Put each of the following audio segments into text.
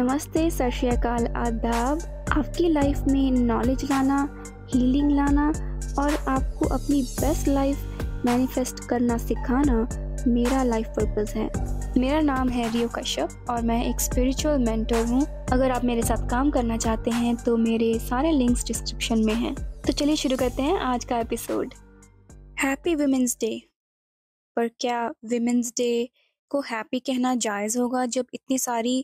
नमस्ते सत श्रीकाल आदाब आपकी लाइफ में नॉलेज लाना हीलिंग लाना और आपको अपनी बेस्ट लाइफ मैनिफेस्ट करना सिखाना मेरा लाइफ पर्पज़ है मेरा नाम है रियो कश्यप और मैं एक स्पिरिचुअल मेंटर हूँ अगर आप मेरे साथ काम करना चाहते हैं तो मेरे सारे लिंक्स डिस्क्रिप्शन में हैं तो चलिए शुरू करते हैं आज का एपिसोड हैप्पी वुमेंस डे पर क्या वुमेंस डे को हैप्पी कहना जायज़ होगा जब इतनी सारी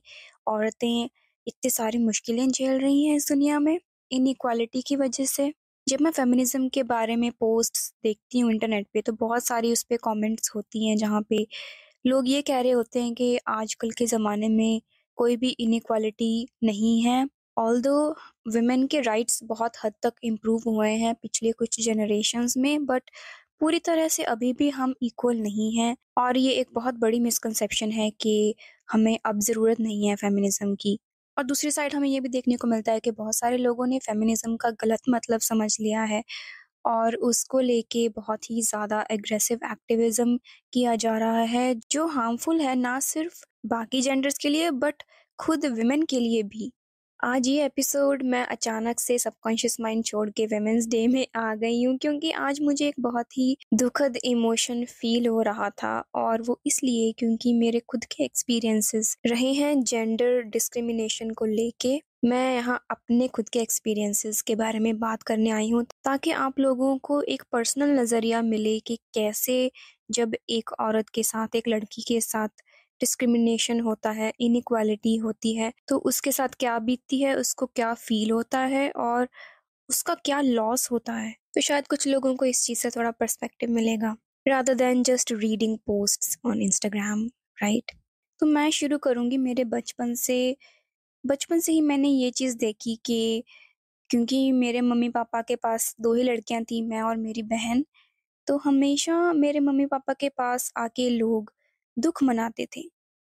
औरतें इतनी सारी मुश्किलें झेल रही हैं इस दुनिया में इन इक्वालिटी की वजह से जब मैं फेमिनिज्म के बारे में पोस्ट देखती हूँ इंटरनेट पे तो बहुत सारी उस पर कॉमेंट्स होती हैं जहाँ पे लोग ये कह रहे होते हैं कि आजकल के ज़माने में कोई भी इनक्वालिटी नहीं है ऑल दो वमेन के राइट्स बहुत हद तक इम्प्रूव हुए हैं पिछले कुछ जनरेशन्स में बट पूरी तरह से अभी भी हम इक्वल नहीं हैं और ये एक बहुत बड़ी मिसकनसेप्शन है कि हमें अब ज़रूरत नहीं है फेमिनिज़म की और दूसरी साइड हमें ये भी देखने को मिलता है कि बहुत सारे लोगों ने फेमिनिज़म का गलत मतलब समझ लिया है और उसको लेके बहुत ही ज़्यादा एग्रेसिव एक्टिविज़म किया जा रहा है जो हार्मफुल है ना सिर्फ बाकी जेंडर्स के लिए बट खुद विमेन के लिए भी आज ये एपिसोड मैं अचानक से सबकॉन्शियस माइंड छोड़ के वेमेंस डे में आ गई हूँ क्योंकि आज मुझे एक बहुत ही दुखद इमोशन फील हो रहा था और वो इसलिए क्योंकि मेरे खुद के एक्सपीरियंसेस रहे हैं जेंडर डिस्क्रिमिनेशन को लेके मैं यहाँ अपने खुद के एक्सपीरियंसेस के बारे में बात करने आई हूँ ताकि आप लोगों को एक पर्सनल नज़रिया मिले कि कैसे जब एक औरत के साथ एक लड़की के साथ डिस्क्रिमिनेशन होता है इनक्वालिटी होती है तो उसके साथ क्या बीतती है उसको क्या फील होता है और उसका क्या लॉस होता है तो शायद कुछ लोगों को इस चीज़ से थोड़ा पर्सपेक्टिव मिलेगा rather than just reading post on Instagram right तो मैं शुरू करूँगी मेरे बचपन से बचपन से ही मैंने ये चीज़ देखी कि क्योंकि मेरे मम्मी पापा के पास दो ही लड़कियां थी मैं और मेरी बहन तो हमेशा मेरे मम्मी पापा के पास आके लोग दुख मनाते थे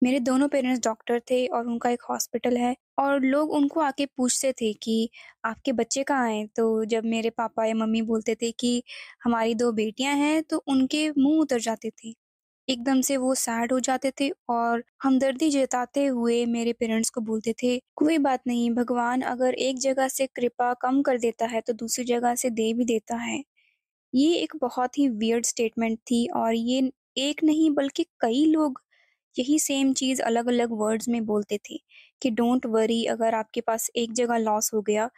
मेरे दोनों पेरेंट्स डॉक्टर थे और उनका एक हॉस्पिटल है और लोग उनको आके पूछते थे कि आपके बच्चे कहाँ हैं तो जब मेरे पापा या मम्मी बोलते थे कि हमारी दो बेटियां हैं तो उनके मुंह उतर जाते थे एकदम से वो सैड हो जाते थे और हमदर्दी जताते हुए मेरे पेरेंट्स को बोलते थे कोई बात नहीं भगवान अगर एक जगह से कृपा कम कर देता है तो दूसरी जगह से दे भी देता है ये एक बहुत ही वियर्ड स्टेटमेंट थी और ये एक नहीं बल्कि कई लोग यही सेम चीज़ अलग अलग वर्ड्स में बोलते थे कि डोंट वरी अगर आपके पास एक जगह लॉस हो गया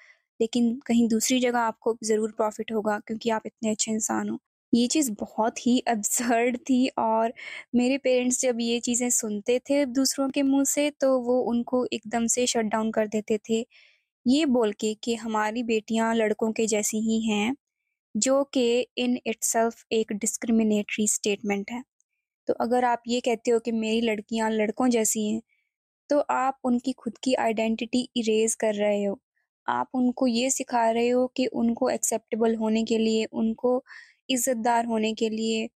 लेकिन कहीं दूसरी जगह आपको ज़रूर प्रॉफिट होगा क्योंकि आप इतने अच्छे इंसान हो ये चीज़ बहुत ही अब्सर्ड थी और मेरे पेरेंट्स जब ये चीज़ें सुनते थे दूसरों के मुंह से तो वो उनको एकदम से शट डाउन कर देते थे ये बोल के कि हमारी बेटियां लड़कों के जैसी ही हैं जो कि इन इट्सल्फ एक डिस्क्रिमिनेटरी स्टेटमेंट है तो अगर आप ये कहते हो कि मेरी लड़कियां लड़कों जैसी हैं तो आप उनकी खुद की आइडेंटिटी इरेज कर रहे हो आप उनको ये सिखा रहे हो कि उनको एक्सेप्टेबल होने के लिए उनको इज्जतदार होने के लिए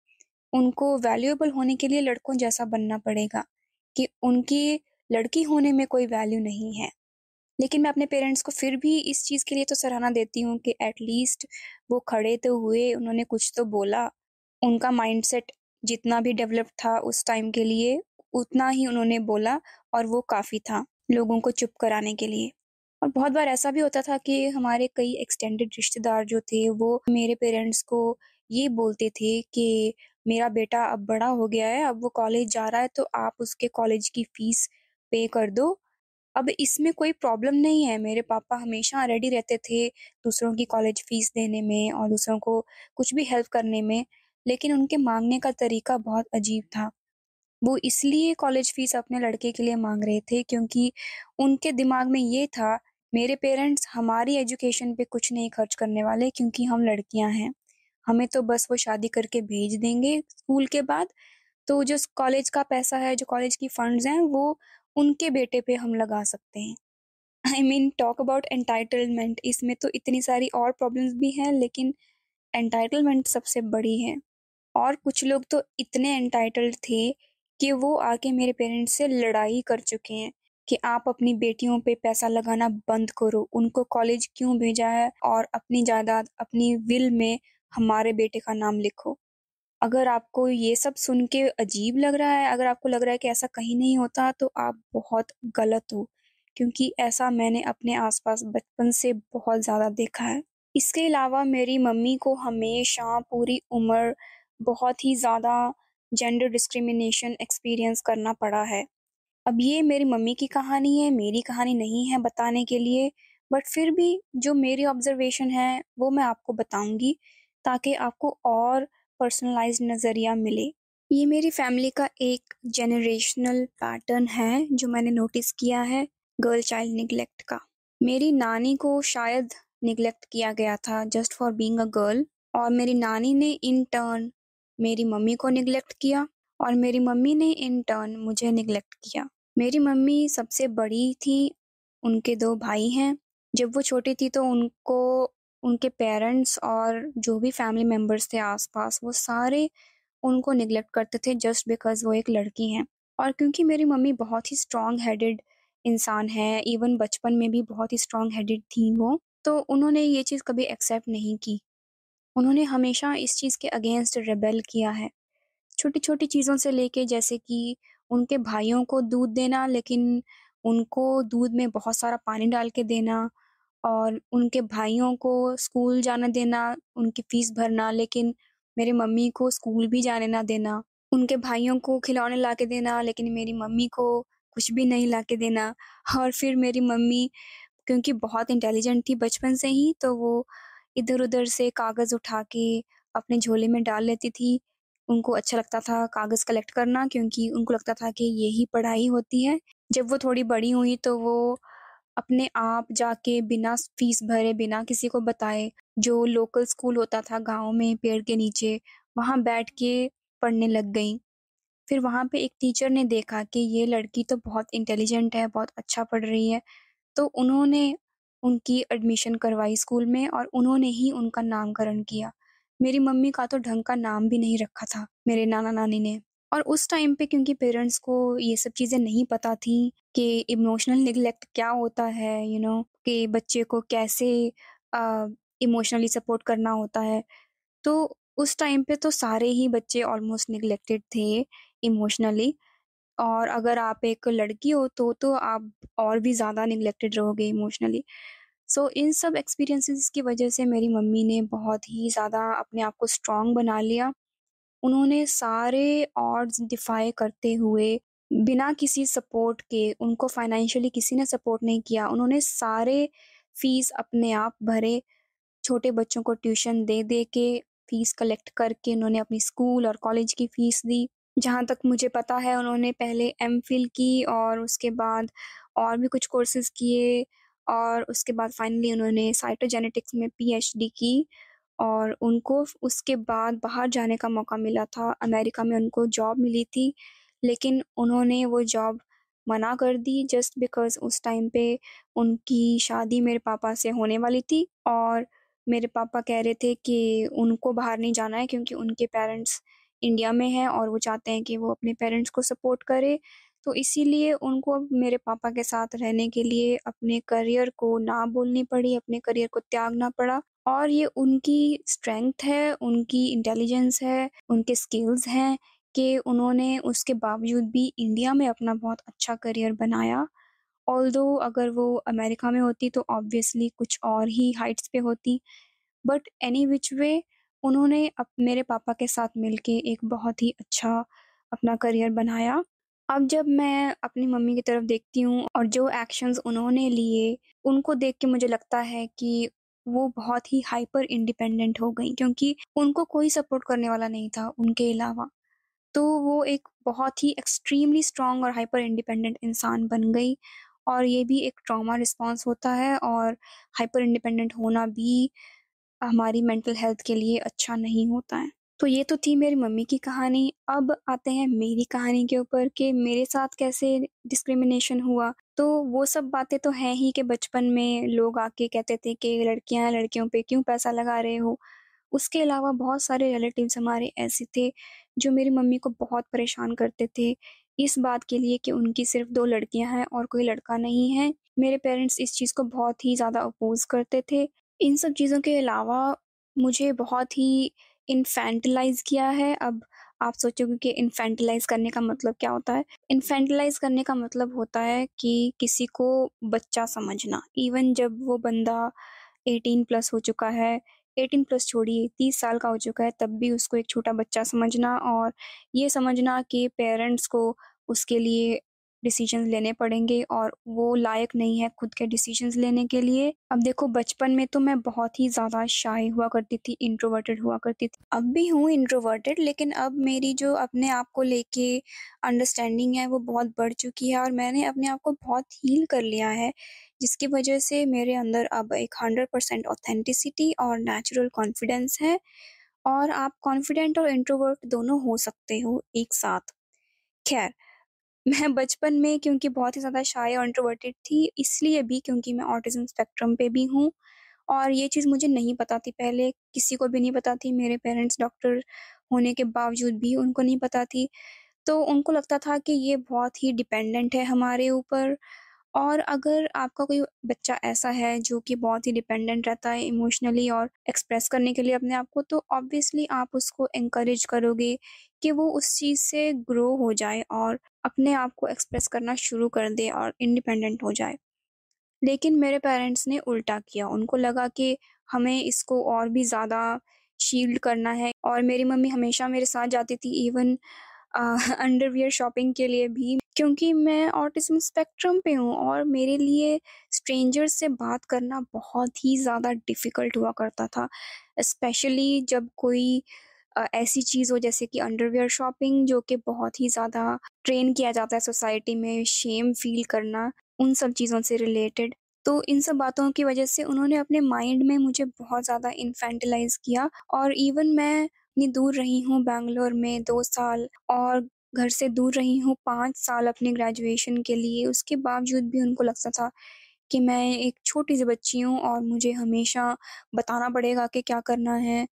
उनको वैल्यूएबल होने के लिए लड़कों जैसा बनना पड़ेगा कि उनकी लड़की होने में कोई वैल्यू नहीं है लेकिन मैं अपने पेरेंट्स को फिर भी इस चीज़ के लिए तो सराहना देती हूँ कि एटलीस्ट वो खड़े तो हुए उन्होंने कुछ तो बोला उनका माइंडसेट जितना भी डेवलप था उस टाइम के लिए उतना ही उन्होंने बोला और वो काफ़ी था लोगों को चुप कराने के लिए और बहुत बार ऐसा भी होता था कि हमारे कई एक्सटेंडेड रिश्तेदार जो थे वो मेरे पेरेंट्स को ये बोलते थे कि मेरा बेटा अब बड़ा हो गया है अब वो कॉलेज जा रहा है तो आप उसके कॉलेज की फीस पे कर दो अब इसमें कोई प्रॉब्लम नहीं है मेरे पापा हमेशा रेडी रहते थे दूसरों की कॉलेज फीस देने में और दूसरों को कुछ भी हेल्प करने में लेकिन उनके मांगने का तरीका बहुत अजीब था वो इसलिए कॉलेज फीस अपने लड़के के लिए मांग रहे थे क्योंकि उनके दिमाग में ये था मेरे पेरेंट्स हमारी एजुकेशन पे कुछ नहीं खर्च करने वाले क्योंकि हम लड़कियां हैं हमें तो बस वो शादी करके भेज देंगे स्कूल के बाद तो जो कॉलेज का पैसा है जो कॉलेज की फंड्स हैं वो उनके बेटे पे हम लगा सकते हैं I mean talk about entitlement इसमें तो इतनी सारी और प्रॉब्लम्स भी हैं लेकिन एंटाइटलमेंट सबसे बड़ी है और कुछ लोग तो इतने एंटाइटल्ड थे कि वो आके मेरे पेरेंट्स से लड़ाई कर चुके हैं कि आप अपनी बेटियों पे पैसा लगाना बंद करो उनको कॉलेज क्यों भेजा है और अपनी जायदाद अपनी विल में हमारे बेटे का नाम लिखो अगर आपको ये सब सुन के अजीब लग रहा है अगर आपको लग रहा है कि ऐसा कहीं नहीं होता तो आप बहुत गलत हो क्योंकि ऐसा मैंने अपने आसपास बचपन से बहुत ज़्यादा देखा है इसके अलावा मेरी मम्मी को हमेशा पूरी उम्र बहुत ही ज़्यादा जेंडर डिस्क्रिमिनेशन एक्सपीरियंस करना पड़ा है अब ये मेरी मम्मी की कहानी है मेरी कहानी नहीं है बताने के लिए बट फिर भी जो मेरी ऑब्जर्वेशन है वो मैं आपको बताऊंगी ताकि आपको और पर्सनलाइज नज़रिया मिले ये मेरी फैमिली का एक जनरेशनल पैटर्न है जो मैंने नोटिस किया है गर्ल चाइल्ड निगलेक्ट का मेरी नानी को शायद निगलेक्ट किया गया था just for being a girl और मेरी नानी ने इन टर्न मेरी मम्मी को निगलेक्ट किया और मेरी मम्मी ने इन टर्न मुझे निगलेक्ट किया मेरी मम्मी सबसे बड़ी थी उनके दो भाई हैं जब वो छोटी थी तो उनको उनके पेरेंट्स और जो भी फैमिली मेम्बर्स थे आसपास वो सारे उनको निगलेक्ट करते थे जस्ट बिकॉज वो एक लड़की हैं और क्योंकि मेरी मम्मी बहुत ही स्ट्रॉन्ग हेडेड इंसान है इवन बचपन में भी बहुत ही स्ट्रॉन्ग हेडेड थी वो तो उन्होंने ये चीज़ कभी एक्सेप्ट नहीं की उन्होंने हमेशा इस चीज़ के अगेंस्ट रेबेल किया है छोटी छोटी चीज़ों से लेके जैसे कि उनके भाइयों को दूध देना लेकिन उनको दूध में बहुत सारा पानी डाल के देना और उनके भाइयों को स्कूल जाने देना उनकी फीस भरना लेकिन मेरी मम्मी को स्कूल भी जाने ना देना उनके भाइयों को खिलौने ला के देना लेकिन मेरी मम्मी को कुछ भी नहीं ला के देना और फिर मेरी मम्मी क्योंकि बहुत इंटेलिजेंट थी बचपन से ही तो वो इधर उधर से कागज़ उठा के अपने झोले में डाल लेती थी उनको अच्छा लगता था कागज़ कलेक्ट करना क्योंकि उनको लगता था कि यही पढ़ाई होती है जब वो थोड़ी बड़ी हुई तो वो अपने आप जाके बिना फीस भरे बिना किसी को बताए जो लोकल स्कूल होता था गांव में पेड़ के नीचे वहाँ बैठ के पढ़ने लग गई फिर वहाँ पे एक टीचर ने देखा कि ये लड़की तो बहुत इंटेलिजेंट है बहुत अच्छा पढ़ रही है तो उन्होंने उनकी एडमिशन करवाई स्कूल में और उन्होंने ही उनका नामकरण किया मेरी मम्मी का तो ढंग का नाम भी नहीं रखा था मेरे नाना नानी ने और उस टाइम पे क्योंकि पेरेंट्स को ये सब चीज़ें नहीं पता थी कि इमोशनल निगलेक्ट क्या होता है यू you नो know, कि बच्चे को कैसे इमोशनली uh, सपोर्ट करना होता है तो उस टाइम पे तो सारे ही बच्चे ऑलमोस्ट निगलेक्टेड थे इमोशनली और अगर आप एक लड़की हो तो तो आप और भी ज़्यादा निगलेक्टेड रहोगे इमोशनली सो so, इन सब एक्सपीरियंसेस की वजह से मेरी मम्मी ने बहुत ही ज़्यादा अपने आप को स्ट्रॉन्ग बना लिया उन्होंने सारे ऑड्स डिफाई करते हुए बिना किसी सपोर्ट के उनको फाइनेंशियली किसी ने सपोर्ट नहीं किया उन्होंने सारे फीस अपने आप भरे छोटे बच्चों को ट्यूशन दे दे के फीस कलेक्ट करके उन्होंने अपनी स्कूल और कॉलेज की फीस दी जहाँ तक मुझे पता है उन्होंने पहले एम फिल की और उसके बाद और भी कुछ कोर्सेज किए और उसके बाद फाइनली उन्होंने साइटोजेनेटिक्स में पीएचडी की और उनको उसके बाद बाहर जाने का मौका मिला था अमेरिका में उनको जॉब मिली थी लेकिन उन्होंने वो जॉब मना कर दी जस्ट बिकॉज उस टाइम पे उनकी शादी मेरे पापा से होने वाली थी और मेरे पापा कह रहे थे कि उनको बाहर नहीं जाना है क्योंकि उनके पेरेंट्स इंडिया में हैं और वो चाहते हैं कि वो अपने पेरेंट्स को सपोर्ट करे तो इसीलिए उनको मेरे पापा के साथ रहने के लिए अपने करियर को ना बोलनी पड़ी अपने करियर को त्यागना पड़ा और ये उनकी स्ट्रेंथ है उनकी इंटेलिजेंस है उनके स्किल्स हैं कि उन्होंने उसके बावजूद भी इंडिया में अपना बहुत अच्छा करियर बनाया ऑल अगर वो अमेरिका में होती तो ऑब्वियसली कुछ और ही हाइट्स पे होती बट एनी विच वे उन्होंने अब मेरे पापा के साथ मिलके एक बहुत ही अच्छा अपना करियर बनाया अब जब मैं अपनी मम्मी की तरफ देखती हूँ और जो एक्शंस उन्होंने लिए उनको देख के मुझे लगता है कि वो बहुत ही हाइपर इंडिपेंडेंट हो गई क्योंकि उनको कोई सपोर्ट करने वाला नहीं था उनके अलावा तो वो एक बहुत ही एक्सट्रीमली स्ट्रांग और हाइपर इंडिपेंडेंट इंसान बन गई और ये भी एक ट्रॉमा रिस्पॉन्स होता है और हाइपर इंडिपेंडेंट होना भी हमारी मेंटल हेल्थ के लिए अच्छा नहीं होता है तो ये तो थी मेरी मम्मी की कहानी अब आते हैं मेरी कहानी के ऊपर कि मेरे साथ कैसे डिस्क्रिमिनेशन हुआ तो वो सब बातें तो हैं ही कि बचपन में लोग आके कहते थे कि लड़कियां लड़कियों पे क्यों पैसा लगा रहे हो उसके अलावा बहुत सारे रिलेटिव्स हमारे ऐसे थे जो मेरी मम्मी को बहुत परेशान करते थे इस बात के लिए कि उनकी सिर्फ दो लड़कियां हैं और कोई लड़का नहीं है मेरे पेरेंट्स इस चीज़ को बहुत ही ज़्यादा अपोज करते थे इन सब चीज़ों के अलावा मुझे बहुत ही इन्फेंटलाइज किया है अब आप सोचोगे कि इन्फेंटिलाइज करने का मतलब क्या होता है इन्फेंटिलाइज करने का मतलब होता है कि किसी को बच्चा समझना इवन जब वो बंदा एटीन प्लस हो चुका है एटीन प्लस छोड़िए तीस साल का हो चुका है तब भी उसको एक छोटा बच्चा समझना और ये समझना कि पेरेंट्स को उसके लिए डिसीजन लेने पड़ेंगे और वो लायक नहीं है खुद के डिसीजन लेने के लिए अब देखो बचपन में तो मैं बहुत ही ज़्यादा शाही हुआ करती थी इंट्रोवर्टेड हुआ करती थी अब भी हूँ इंट्रोवर्टेड लेकिन अब मेरी जो अपने आप को लेके अंडरस्टैंडिंग है वो बहुत बढ़ चुकी है और मैंने अपने आप को बहुत हील कर लिया है जिसकी वजह से मेरे अंदर अब एक हंड्रेड परसेंट ऑथेंटिसिटी और नेचुरल कॉन्फिडेंस है और आप कॉन्फिडेंट और इंट्रोवर्ट दोनों हो सकते हो एक साथ खैर मैं बचपन में क्योंकि बहुत ही ज़्यादा शाय और इंट्रोवर्टेड थी इसलिए भी क्योंकि मैं ऑटिज्म स्पेक्ट्रम पे भी हूँ और ये चीज़ मुझे नहीं पता थी पहले किसी को भी नहीं पता थी मेरे पेरेंट्स डॉक्टर होने के बावजूद भी उनको नहीं पता थी तो उनको लगता था कि ये बहुत ही डिपेंडेंट है हमारे ऊपर और अगर आपका कोई बच्चा ऐसा है जो कि बहुत ही डिपेंडेंट रहता है इमोशनली और एक्सप्रेस करने के लिए अपने आप को तो ऑब्वियसली आप उसको इनक्रेज करोगे कि वो उस चीज़ से ग्रो हो जाए और अपने आप को एक्सप्रेस करना शुरू कर दे और इंडिपेंडेंट हो जाए लेकिन मेरे पेरेंट्स ने उल्टा किया उनको लगा कि हमें इसको और भी ज़्यादा शील्ड करना है और मेरी मम्मी हमेशा मेरे साथ जाती थी इवन अंडरवियर शॉपिंग के लिए भी क्योंकि मैं ऑटिज्म स्पेक्ट्रम पे हूँ और मेरे लिए स्ट्रेंजर से बात करना बहुत ही ज़्यादा डिफ़िकल्ट हुआ करता था स्पेशली जब कोई ऐसी चीज़ हो जैसे कि अंडरवेयर शॉपिंग जो कि बहुत ही ज़्यादा ट्रेन किया जाता है सोसाइटी में शेम फील करना उन सब चीज़ों से रिलेटेड तो इन सब बातों की वजह से उन्होंने अपने माइंड में मुझे बहुत ज़्यादा इन्फेंटिलाइज किया और इवन मैं इतनी दूर रही हूँ बैंगलोर में दो साल और घर से दूर रही हूँ पाँच साल अपने ग्रेजुएशन के लिए उसके बावजूद भी उनको लगता था कि मैं एक छोटी सी बच्ची हूँ और मुझे हमेशा बताना पड़ेगा कि क्या करना है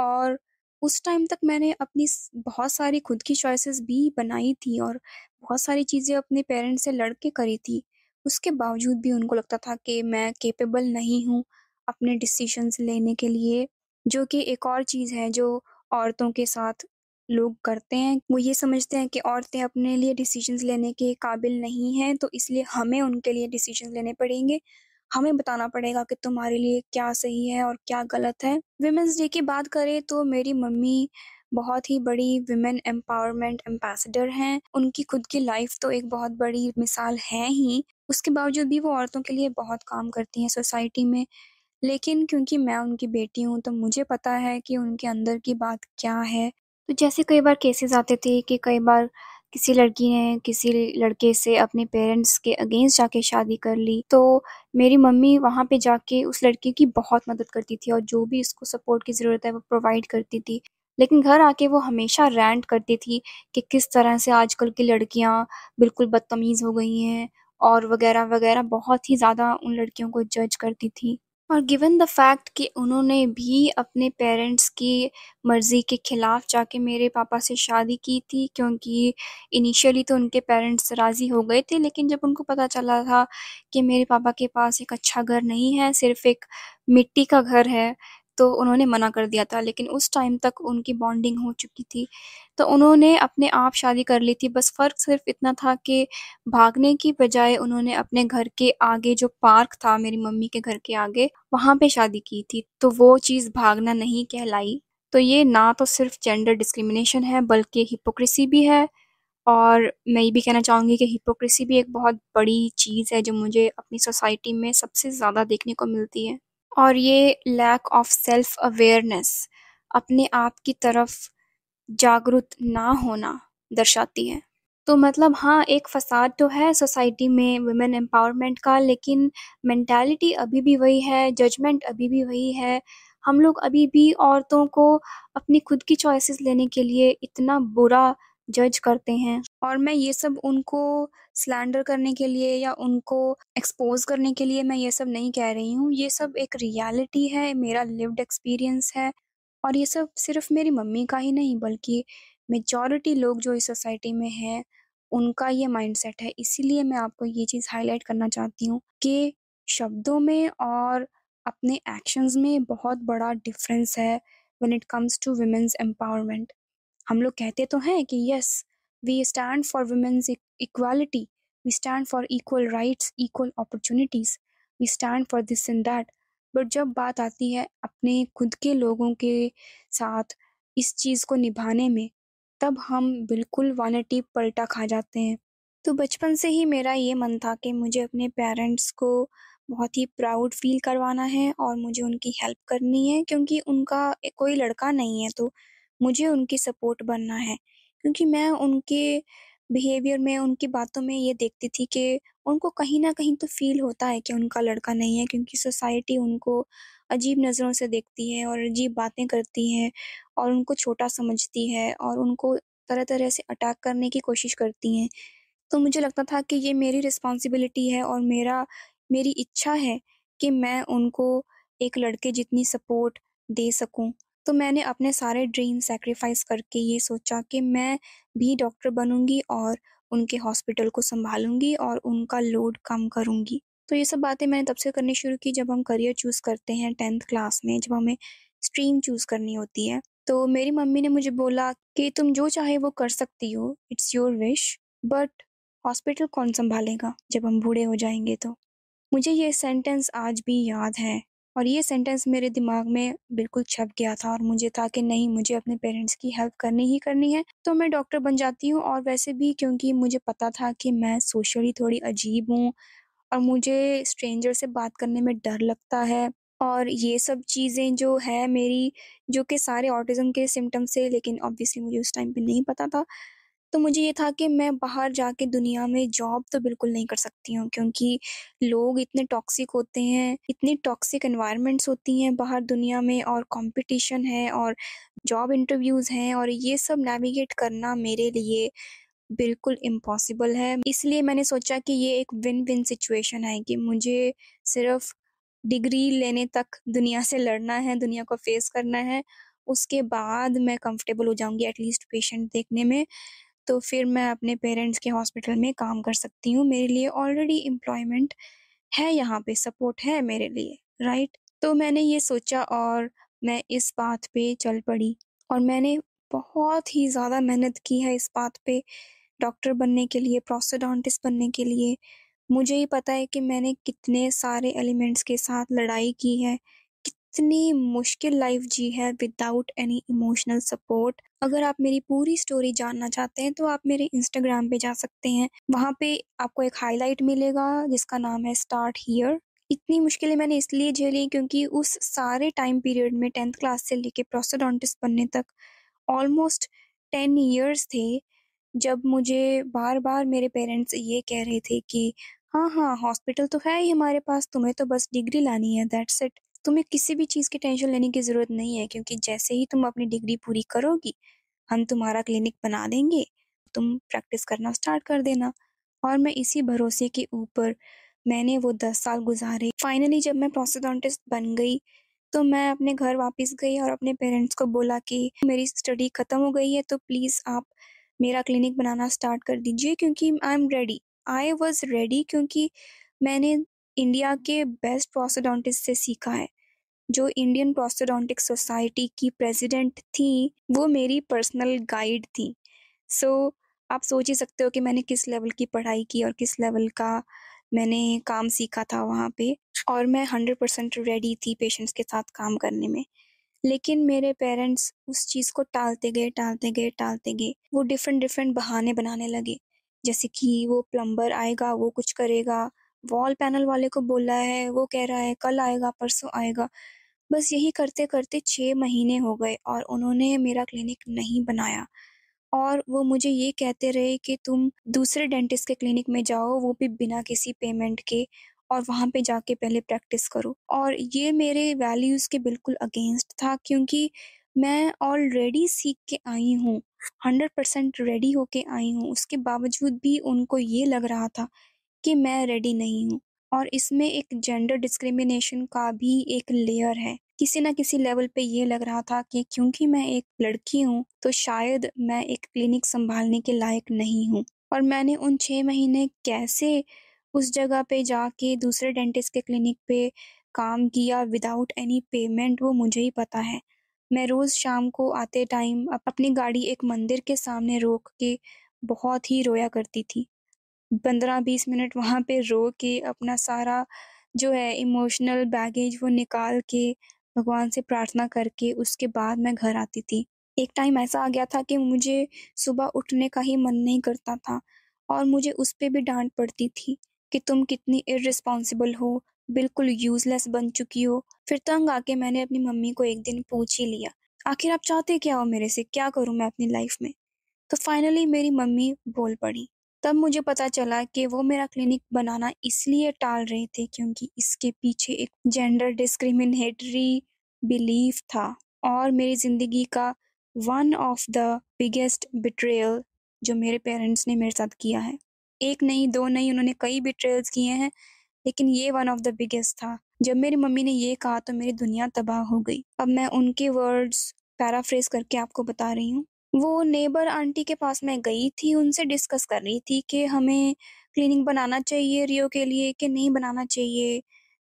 और उस टाइम तक मैंने अपनी बहुत सारी खुद की चॉइसेस भी बनाई थी और बहुत सारी चीज़ें अपने पेरेंट्स से लड़ के करी थी उसके बावजूद भी उनको लगता था कि मैं केपेबल नहीं हूँ अपने डिसीशंस लेने के लिए जो कि एक और चीज़ है जो औरतों के साथ लोग करते हैं वो ये समझते हैं कि औरतें अपने लिए डिसीजंस लेने के काबिल नहीं हैं तो इसलिए हमें उनके लिए डिसीजन लेने पड़ेंगे हमें बताना पड़ेगा कि तुम्हारे लिए क्या सही है और क्या गलत है विमेंस डे की बात करें तो मेरी मम्मी बहुत ही बड़ी विमेन एम्पावरमेंट एम्बेसडर हैं उनकी खुद की लाइफ तो एक बहुत बड़ी मिसाल है ही उसके बावजूद भी वो औरतों के लिए बहुत काम करती हैं सोसाइटी में लेकिन क्योंकि मैं उनकी बेटी हूँ तो मुझे पता है कि उनके अंदर की बात क्या है तो जैसे कई बार केसेस आते थे कि कई बार किसी लड़की ने किसी लड़के से अपने पेरेंट्स के अगेंस्ट जाके शादी कर ली तो मेरी मम्मी वहाँ पे जाके उस लड़की की बहुत मदद करती थी और जो भी इसको सपोर्ट की ज़रूरत है वो प्रोवाइड करती थी लेकिन घर आके वो हमेशा रैंट करती थी कि किस तरह से आजकल की लड़कियाँ बिल्कुल बदतमीज़ हो गई हैं और वगैरह वगैरह बहुत ही ज़्यादा उन लड़कियों को जज करती थी और गिवन द फैक्ट कि उन्होंने भी अपने पेरेंट्स की मर्ज़ी के ख़िलाफ़ जाके मेरे पापा से शादी की थी क्योंकि इनिशियली तो उनके पेरेंट्स राज़ी हो गए थे लेकिन जब उनको पता चला था कि मेरे पापा के पास एक अच्छा घर नहीं है सिर्फ़ एक मिट्टी का घर है तो उन्होंने मना कर दिया था लेकिन उस टाइम तक उनकी बॉन्डिंग हो चुकी थी तो उन्होंने अपने आप शादी कर ली थी बस फ़र्क सिर्फ इतना था कि भागने की बजाय उन्होंने अपने घर के आगे जो पार्क था मेरी मम्मी के घर के आगे वहाँ पे शादी की थी तो वो चीज़ भागना नहीं कहलाई तो ये ना तो सिर्फ जेंडर डिस्क्रिमिनेशन है बल्कि हिपोक्रेसी भी है और मैं ये भी कहना चाहूँगी कि हिपोक्रेसी भी एक बहुत बड़ी चीज़ है जो मुझे अपनी सोसाइटी में सबसे ज़्यादा देखने को मिलती है और ये लैक ऑफ सेल्फ अवेयरनेस अपने आप की तरफ जागरूक ना होना दर्शाती है तो मतलब हाँ एक फसाद तो है सोसाइटी में वुमेन एम्पावरमेंट का लेकिन मैंटेलिटी अभी भी वही है जजमेंट अभी भी वही है हम लोग अभी भी औरतों को अपनी खुद की चॉइसेस लेने के लिए इतना बुरा जज करते हैं और मैं ये सब उनको स्लैंडर करने के लिए या उनको एक्सपोज करने के लिए मैं ये सब नहीं कह रही हूँ ये सब एक रियलिटी है मेरा लिव्ड एक्सपीरियंस है और ये सब सिर्फ मेरी मम्मी का ही नहीं बल्कि मेजॉरिटी लोग जो इस सोसाइटी में हैं उनका ये माइंडसेट है इसीलिए मैं आपको ये चीज़ हाईलाइट करना चाहती हूँ कि शब्दों में और अपने एक्शंस में बहुत बड़ा डिफरेंस है when it comes to women's empowerment हम लोग कहते तो हैं कि yes we stand for women's equality we stand for equal rights equal opportunities we stand for this and that but जब बात आती है अपने खुद के लोगों के साथ इस चीज़ को निभाने में तब हम बिल्कुल वानटी पलटा खा जाते हैं तो बचपन से ही मेरा ये मन था कि मुझे अपने पेरेंट्स को बहुत ही प्राउड फील करवाना है और मुझे उनकी हेल्प करनी है क्योंकि उनका कोई लड़का नहीं है तो मुझे उनकी सपोर्ट बनना है क्योंकि मैं उनके बिहेवियर में उनकी बातों में ये देखती थी कि उनको कहीं ना कहीं तो फील होता है कि उनका लड़का नहीं है क्योंकि सोसाइटी उनको अजीब नज़रों से देखती है और अजीब बातें करती है और उनको छोटा समझती है और उनको तरह तरह से अटैक करने की कोशिश करती हैं तो मुझे लगता था कि ये मेरी रिस्पॉन्सिबिलिटी है और मेरा मेरी इच्छा है कि मैं उनको एक लड़के जितनी सपोर्ट दे सकूं तो मैंने अपने सारे ड्रीम सेक्रीफाइस करके ये सोचा कि मैं भी डॉक्टर बनूंगी और उनके हॉस्पिटल को संभालूंगी और उनका लोड कम करूंगी तो ये सब बातें मैंने तब से करनी शुरू की जब हम करियर चूज़ करते हैं टेंथ क्लास में जब हमें स्ट्रीम चूज़ करनी होती है तो मेरी मम्मी ने मुझे बोला कि तुम जो चाहे वो कर सकती हो it's your wish but hospital कौन संभालेगा जब हम बूढ़े हो जाएंगे तो मुझे ये सेंटेंस आज भी याद है और ये सेंटेंस मेरे दिमाग में बिल्कुल छप गया था और मुझे था कि नहीं मुझे अपने पेरेंट्स की हेल्प करनी ही करनी है तो मैं डॉक्टर बन जाती हूँ और वैसे भी क्योंकि मुझे पता था कि मैं सोशली थोड़ी अजीब हूँ और मुझे स्ट्रेंजर से बात करने में डर लगता है और ये सब चीज़ें जो है मेरी जो कि सारे ऑटिज़म के सिम्टम्स से लेकिन ऑब्वियसली मुझे उस टाइम पे नहीं पता था तो मुझे ये था कि मैं बाहर जाके दुनिया में जॉब तो बिल्कुल नहीं कर सकती हूँ क्योंकि लोग इतने टॉक्सिक होते हैं इतनी टॉक्सिक इन्वायरमेंट्स होती हैं बाहर दुनिया में और कंपटीशन है और जॉब इंटरव्यूज़ हैं और ये सब नेविगेट करना मेरे लिए बिल्कुल इम्पॉसिबल है इसलिए मैंने सोचा कि ये एक विन विन सिचुएशन है कि मुझे सिर्फ डिग्री लेने तक दुनिया से लड़ना है दुनिया को फेस करना है उसके बाद मैं कंफर्टेबल हो जाऊंगी एटलीस्ट पेशेंट देखने में तो फिर मैं अपने पेरेंट्स के हॉस्पिटल में काम कर सकती हूँ मेरे लिए ऑलरेडी एम्प्लॉयमेंट है यहाँ पे सपोर्ट है मेरे लिए राइट तो मैंने ये सोचा और मैं इस बात पे चल पड़ी और मैंने बहुत ही ज़्यादा मेहनत की है इस बात पे डॉक्टर बनने के लिए प्रोसोडोंटिस्ट बनने के लिए मुझे ही पता है कि मैंने कितने सारे एलिमेंट्स के साथ लड़ाई की है कितनी मुश्किल लाइफ जी है विदाउट एनी इमोशनल सपोर्ट अगर आप मेरी पूरी स्टोरी जानना चाहते हैं तो आप मेरे इंस्टाग्राम पे जा सकते हैं वहाँ पे आपको एक हाईलाइट मिलेगा जिसका नाम है स्टार्ट हीयर इतनी मुश्किलें मैंने इसलिए झेली क्योंकि उस सारे टाइम पीरियड में टेंथ क्लास से लेके प्रोसोडोंटिस्ट बनने तक ऑलमोस्ट टेन ईयर्स थे जब मुझे बार बार मेरे पेरेंट्स ये कह रहे थे कि हाँ हाँ हॉस्पिटल तो है ही हमारे पास तुम्हें तो बस डिग्री लानी है दैट्स इट तुम्हें किसी भी चीज़ की टेंशन लेने की ज़रूरत नहीं है क्योंकि जैसे ही तुम अपनी डिग्री पूरी करोगी हम तुम्हारा क्लिनिक बना देंगे तुम प्रैक्टिस करना स्टार्ट कर देना और मैं इसी भरोसे के ऊपर मैंने वो दस साल गुजारे फाइनली जब मैं प्रोसेडोंटिस्ट बन गई तो मैं अपने घर वापस गई और अपने पेरेंट्स को बोला कि मेरी स्टडी ख़त्म हो गई है तो प्लीज़ आप मेरा क्लिनिक बनाना स्टार्ट कर दीजिए क्योंकि I am ready I was ready क्योंकि मैंने इंडिया के बेस्ट प्रोसोडोंटिस्ट से सीखा है जो इंडियन प्रोस्टोडोंटिक सोसाइटी की प्रेसिडेंट थी वो मेरी पर्सनल गाइड थी सो so, आप सोच ही सकते हो कि मैंने किस लेवल की पढ़ाई की और किस लेवल का मैंने काम सीखा था वहाँ पे और मैं हंड्रेड परसेंट रेडी थी पेशेंट्स के साथ काम करने में लेकिन मेरे पेरेंट्स उस चीज़ को टालते गए टालते गए टालते गए वो डिफरेंट डिफरेंट बहाने बनाने लगे जैसे कि वो प्लम्बर आएगा वो कुछ करेगा वॉल पैनल वाले को बोला है वो कह रहा है कल आएगा परसों आएगा बस यही करते करते छः महीने हो गए और उन्होंने मेरा क्लिनिक नहीं बनाया और वो मुझे ये कहते रहे कि तुम दूसरे डेंटिस्ट के क्लिनिक में जाओ वो भी बिना किसी पेमेंट के और वहाँ पे जाके पहले प्रैक्टिस करो और ये मेरे वैल्यूज़ के बिल्कुल अगेंस्ट था क्योंकि मैं ऑलरेडी सीख के आई हूँ हंड्रेड परसेंट रेडी होके आई हूँ उसके बावजूद भी उनको ये लग रहा था कि मैं रेडी नहीं हूँ और इसमें एक जेंडर डिस्क्रिमिनेशन का भी एक लेयर है किसी ना किसी लेवल पे ये लग रहा था कि क्योंकि मैं एक लड़की हूँ तो शायद मैं एक क्लिनिक संभालने के लायक नहीं हूँ और मैंने उन छः महीने कैसे उस जगह पे जाके दूसरे डेंटिस्ट के क्लिनिक पे काम किया विदाउट एनी पेमेंट वो मुझे ही पता है मैं रोज़ शाम को आते टाइम अपनी गाड़ी एक मंदिर के सामने रोक के बहुत ही रोया करती थी पंद्रह बीस मिनट वहाँ पे रो के अपना सारा जो है इमोशनल बैगेज वो निकाल के भगवान से प्रार्थना करके उसके बाद मैं घर आती थी एक टाइम ऐसा आ गया था कि मुझे सुबह उठने का ही मन नहीं करता था और मुझे उस पर भी डांट पड़ती थी कि तुम कितनी इरिस्पॉन्सिबल हो बिल्कुल यूजलेस बन चुकी हो फिर तंग आके मैंने अपनी मम्मी को एक दिन पूछ ही लिया आखिर आप चाहते क्या हो मेरे से क्या करूँ मैं अपनी लाइफ में तो फाइनली मेरी मम्मी बोल पड़ी तब मुझे पता चला कि वो मेरा क्लिनिक बनाना इसलिए टाल रहे थे क्योंकि इसके पीछे एक जेंडर डिस्क्रिमिनेटरी बिलीफ था और मेरी ज़िंदगी का one of the biggest betrayal जो मेरे पेरेंट्स ने मेरे साथ किया है एक नहीं दो नहीं उन्होंने कई बिट्रेल्स किए हैं लेकिन ये वन ऑफ द बिगेस्ट था जब मेरी मम्मी ने ये कहा तो मेरी दुनिया तबाह हो गई अब मैं उनके वर्ड्स पैराफ्रेज करके आपको बता रही हूँ वो नेबर आंटी के पास मैं गई थी उनसे डिस्कस कर रही थी कि हमें क्लीनिंग बनाना चाहिए रियो के लिए कि नहीं बनाना चाहिए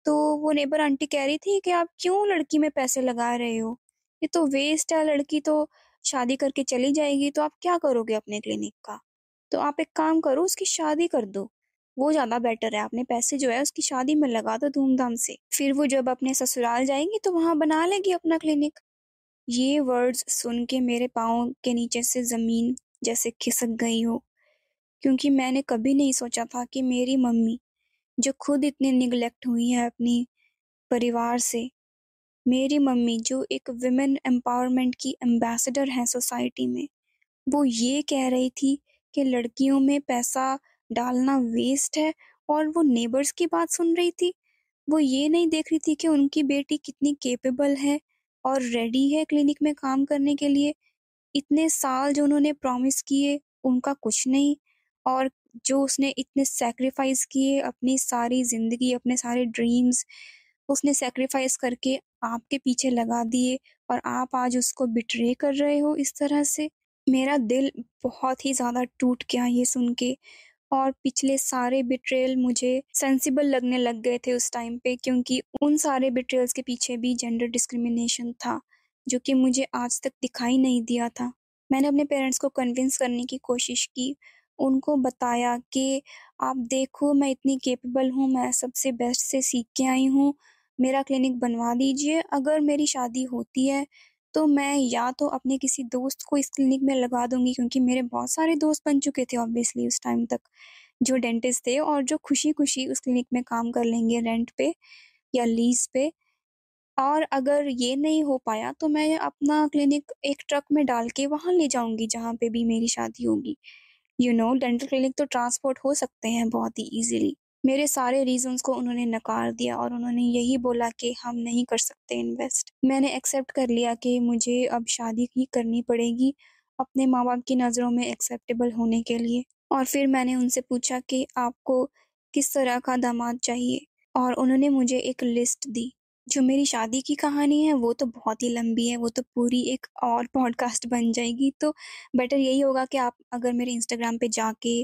तो वो नेबर आंटी कह रही थी कि आप क्यों लड़की में पैसे लगा रहे हो ये तो वेस्ट है लड़की तो शादी करके चली जाएगी तो आप क्या करोगे अपने क्लिनिक का तो आप एक काम करो उसकी शादी कर दो वो ज़्यादा बेटर है आपने पैसे जो है उसकी शादी में लगा दो धूमधाम से फिर वो जब अपने ससुराल जाएंगी तो वहाँ बना लेगी अपना क्लिनिक ये वर्ड्स सुन के मेरे पाँव के नीचे से ज़मीन जैसे खिसक गई हो क्योंकि मैंने कभी नहीं सोचा था कि मेरी मम्मी जो खुद इतनी निगलेक्ट हुई है अपने परिवार से मेरी मम्मी जो एक विमेन एम्पावरमेंट की एम्बेसडर हैं सोसाइटी में वो ये कह रही थी कि लड़कियों में पैसा डालना वेस्ट है और वो नेबर्स की बात सुन रही थी वो ये नहीं देख रही थी कि उनकी बेटी कितनी केपेबल है और रेडी है क्लिनिक में काम करने के लिए इतने साल जो उन्होंने प्रॉमिस किए उनका कुछ नहीं और जो उसने इतने सेक्रीफाइस किए अपनी सारी ज़िंदगी अपने सारे ड्रीम्स उसने सेक्रीफाइस करके आपके पीछे लगा दिए और आप आज उसको बिट्रे कर रहे हो इस तरह से मेरा दिल बहुत ही ज़्यादा टूट गया ये सुन के और पिछले सारे बिट्रेल मुझे सेंसिबल लगने लग गए थे उस टाइम पे क्योंकि उन सारे बिट्रेल्स के पीछे भी जेंडर डिस्क्रिमिनेशन था जो कि मुझे आज तक दिखाई नहीं दिया था मैंने अपने पेरेंट्स को कन्विंस करने की कोशिश की उनको बताया कि आप देखो मैं इतनी केपेबल हूँ मैं सबसे बेस्ट से सीख के आई हूँ मेरा क्लिनिक बनवा दीजिए अगर मेरी शादी होती है तो मैं या तो अपने किसी दोस्त को इस क्लिनिक में लगा दूंगी क्योंकि मेरे बहुत सारे दोस्त बन चुके थे ऑब्वियसली उस टाइम तक जो डेंटिस्ट थे और जो खुशी खुशी उस क्लिनिक में काम कर लेंगे रेंट पे या लीज पे और अगर ये नहीं हो पाया तो मैं अपना क्लिनिक एक ट्रक में डाल के वहाँ ले जाऊँगी जहाँ पे भी मेरी शादी होगी यू नो डेंटल क्लिनिक तो ट्रांसपोर्ट हो सकते हैं बहुत ही ईजिली मेरे सारे रीजंस को उन्होंने नकार दिया और उन्होंने यही बोला कि हम नहीं कर सकते इन्वेस्ट मैंने एक्सेप्ट कर लिया कि मुझे अब शादी ही करनी पड़ेगी अपने माँ बाप की नज़रों में एक्सेप्टेबल होने के लिए और फिर मैंने उनसे पूछा कि आपको किस तरह का दामाद चाहिए और उन्होंने मुझे एक लिस्ट दी जो मेरी शादी की कहानी है वो तो बहुत ही लंबी है वो तो पूरी एक और पॉडकास्ट बन जाएगी तो बेटर यही होगा कि आप अगर मेरे इंस्टाग्राम पे जाके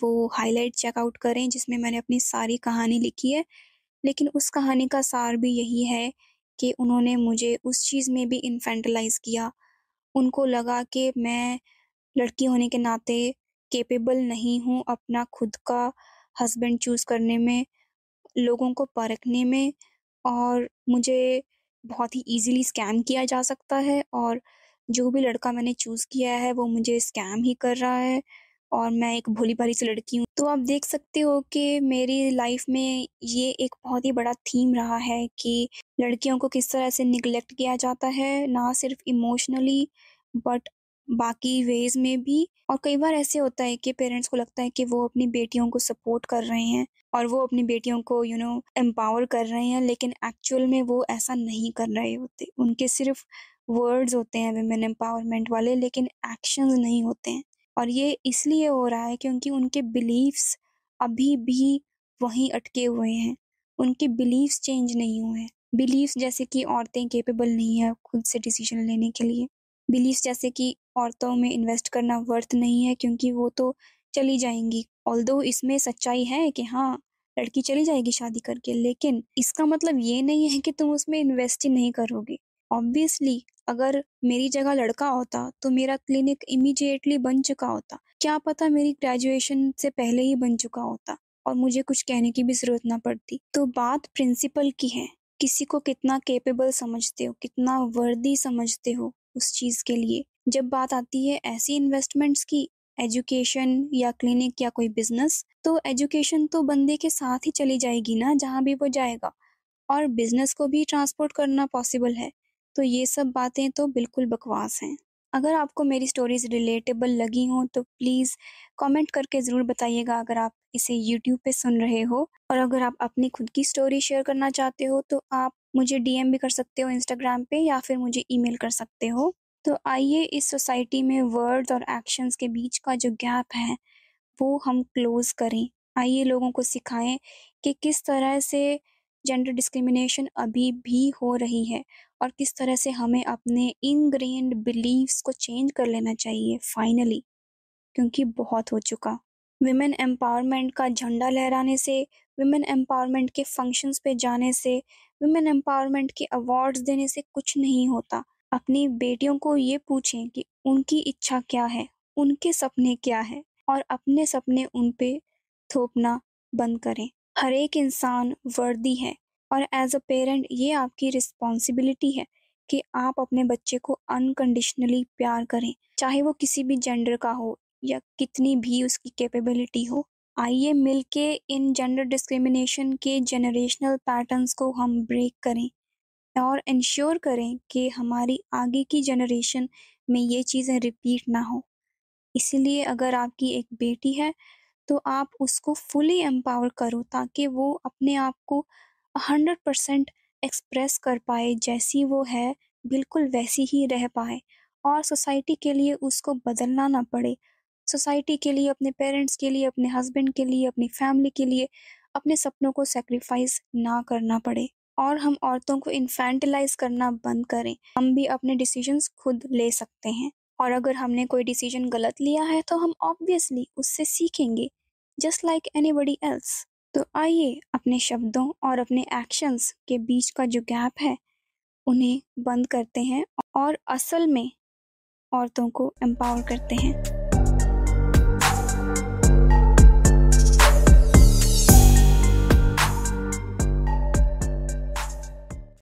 वो हाईलाइट चेकआउट करें जिसमें मैंने अपनी सारी कहानी लिखी है लेकिन उस कहानी का सार भी यही है कि उन्होंने मुझे उस चीज़ में भी इन्फेंटलाइज किया उनको लगा कि मैं लड़की होने के नाते केपेबल नहीं हूँ अपना खुद का हस्बैंड चूज़ करने में लोगों को परखने में और मुझे बहुत ही इजीली स्कैम किया जा सकता है और जो भी लड़का मैंने चूज़ किया है वो मुझे स्कैम ही कर रहा है और मैं एक भोली भाली सी लड़की हूँ तो आप देख सकते हो कि मेरी लाइफ में ये एक बहुत ही बड़ा थीम रहा है कि लड़कियों को किस तरह से निगलेक्ट किया जाता है ना सिर्फ इमोशनली बट बाकी वेज में भी और कई बार ऐसे होता है कि पेरेंट्स को लगता है कि वो अपनी बेटियों को सपोर्ट कर रहे हैं और वो अपनी बेटियों को यू नो एम्पावर कर रहे हैं लेकिन एक्चुअल में वो ऐसा नहीं कर रहे होते उनके सिर्फ वर्ड्स होते हैं वेमेन एम्पावरमेंट वाले लेकिन एक्शन नहीं होते हैं और ये इसलिए हो रहा है क्योंकि उनके बिलीव्स अभी भी वहीं अटके हुए हैं उनके बिलीव्स चेंज नहीं हुए हैं बिलीव्स जैसे कि औरतें केपेबल नहीं है खुद से डिसीजन लेने के लिए बिलीव्स जैसे कि औरतों में इन्वेस्ट करना वर्थ नहीं है क्योंकि वो तो चली जाएंगी दो इसमें सच्चाई है कि हाँ लड़की चली जाएगी शादी करके लेकिन इसका मतलब ये नहीं है कि तुम उसमें इन्वेस्ट ही नहीं करोगे ऑब्वियसली अगर मेरी जगह लड़का होता तो मेरा क्लिनिक इमीडिएटली बन चुका होता क्या पता मेरी ग्रेजुएशन से पहले ही बन चुका होता और मुझे कुछ कहने की भी जरूरत ना पड़ती तो बात प्रिंसिपल की है किसी को कितना केपेबल समझते हो कितना वर्दी समझते हो उस चीज के लिए जब बात आती है ऐसी इन्वेस्टमेंट्स की एजुकेशन या क्लिनिक या कोई बिजनेस तो एजुकेशन तो बंदे के साथ ही चली जाएगी ना जहाँ भी वो जाएगा और बिजनेस को भी ट्रांसपोर्ट करना पॉसिबल है तो ये सब बातें तो बिल्कुल बकवास हैं अगर आपको मेरी स्टोरीज रिलेटेबल लगी हो तो प्लीज़ कमेंट करके ज़रूर बताइएगा अगर आप इसे यूट्यूब पे सुन रहे हो और अगर आप अपनी खुद की स्टोरी शेयर करना चाहते हो तो आप मुझे डीएम भी कर सकते हो इंस्टाग्राम पे या फिर मुझे ईमेल कर सकते हो तो आइए इस सोसाइटी में वर्ड और एक्शंस के बीच का जो गैप है वो हम क्लोज करें आइए लोगों को सिखाएं कि किस तरह से जेंडर डिस्क्रिमिनेशन अभी भी हो रही है और किस तरह से हमें अपने इनग्रेंड बिलीव्स को चेंज कर लेना चाहिए फाइनली क्योंकि बहुत हो चुका विमेन एम्पावरमेंट का झंडा लहराने से विमेन एम्पावरमेंट के फंक्शंस पे जाने से विमेन एम्पावरमेंट के अवार्ड्स देने से कुछ नहीं होता अपनी बेटियों को ये पूछें कि उनकी इच्छा क्या है उनके सपने क्या है और अपने सपने उन पे थोपना बंद करें हर एक इंसान वर्दी है और एज अ पेरेंट ये आपकी रिस्पॉन्सिबिलिटी है कि आप अपने बच्चे को अनकंडीशनली प्यार करें चाहे वो किसी भी जेंडर का हो या कितनी भी उसकी कैपेबिलिटी हो आइए मिलके इन जेंडर डिस्क्रिमिनेशन के जनरेशनल पैटर्न्स को हम ब्रेक करें और इंश्योर करें कि हमारी आगे की जनरेशन में ये चीज़ें रिपीट ना हो इसलिए अगर आपकी एक बेटी है तो आप उसको फुली एम्पावर करो ताकि वो अपने आप को हंड्रेड परसेंट एक्सप्रेस कर पाए जैसी वो है बिल्कुल वैसी ही रह पाए और सोसाइटी के लिए उसको बदलना ना पड़े सोसाइटी के लिए अपने पेरेंट्स के लिए अपने हस्बैंड के लिए अपनी फैमिली के लिए अपने सपनों को सेक्रीफाइस ना करना पड़े और हम औरतों को इन्फेंटिलाइज करना बंद करें हम भी अपने डिसीजंस खुद ले सकते हैं और अगर हमने कोई डिसीजन गलत लिया है तो हम ऑब्वियसली उससे सीखेंगे just like anybody else तो आइए अपने शब्दों और अपने एक्शंस के बीच का जो गैप है उन्हें बंद करते हैं और असल में औरतों को एम्पावर करते हैं